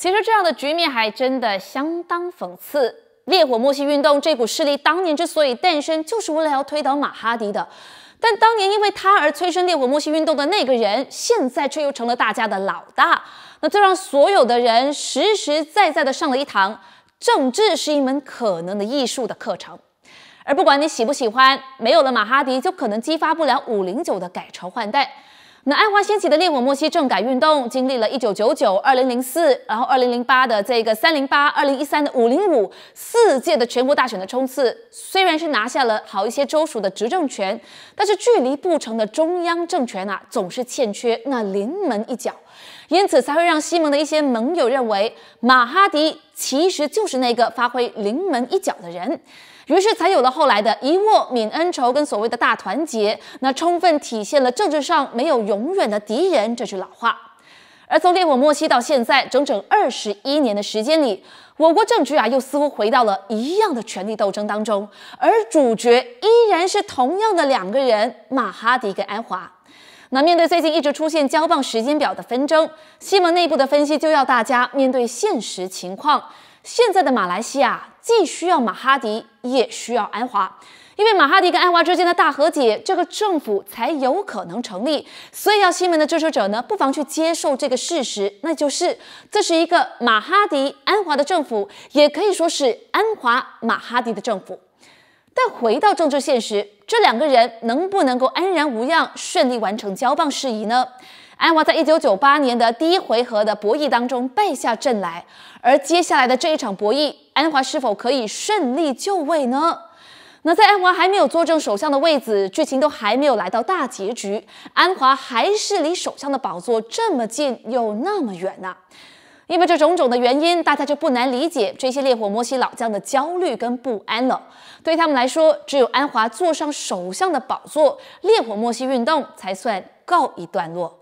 其实这样的局面还真的相当讽刺。烈火默西运动这股势力当年之所以诞生，就是为了要推倒马哈迪的。但当年因为他而催生烈火默西运动的那个人，现在却又成了大家的老大。那这让所有的人实实在在地上了一堂“政治是一门可能的艺术”的课程。而不管你喜不喜欢，没有了马哈迪，就可能激发不了五零九的改朝换代。那爱华掀起的烈火莫西政改运动，经历了一九九九、二零零四，然后二零零八的这个三零八、二零一三的五零五四届的全国大选的冲刺，虽然是拿下了好一些州属的执政权，但是距离不成的中央政权啊，总是欠缺那临门一脚。因此才会让西蒙的一些盟友认为马哈迪其实就是那个发挥临门一脚的人，于是才有了后来的一握泯恩仇跟所谓的大团结，那充分体现了政治上没有永远的敌人这句老话。而从烈火莫期到现在整整二十一年的时间里，我国政局啊又似乎回到了一样的权力斗争当中，而主角依然是同样的两个人，马哈迪跟安华。那面对最近一直出现交棒时间表的纷争，西门内部的分析就要大家面对现实情况。现在的马来西亚既需要马哈迪，也需要安华，因为马哈迪跟安华之间的大和解，这个政府才有可能成立。所以，要西门的支持者呢，不妨去接受这个事实，那就是这是一个马哈迪安华的政府，也可以说是安华马哈迪的政府。但回到政治现实。这两个人能不能够安然无恙、顺利完成交棒事宜呢？安华在一九九八年的第一回合的博弈当中败下阵来，而接下来的这一场博弈，安华是否可以顺利就位呢？那在安华还没有坐正首相的位子，剧情都还没有来到大结局，安华还是离首相的宝座这么近又那么远呢？因为这种种的原因，大家就不难理解这些烈火摩西老将的焦虑跟不安了。对他们来说，只有安华坐上首相的宝座，烈火摩西运动才算告一段落。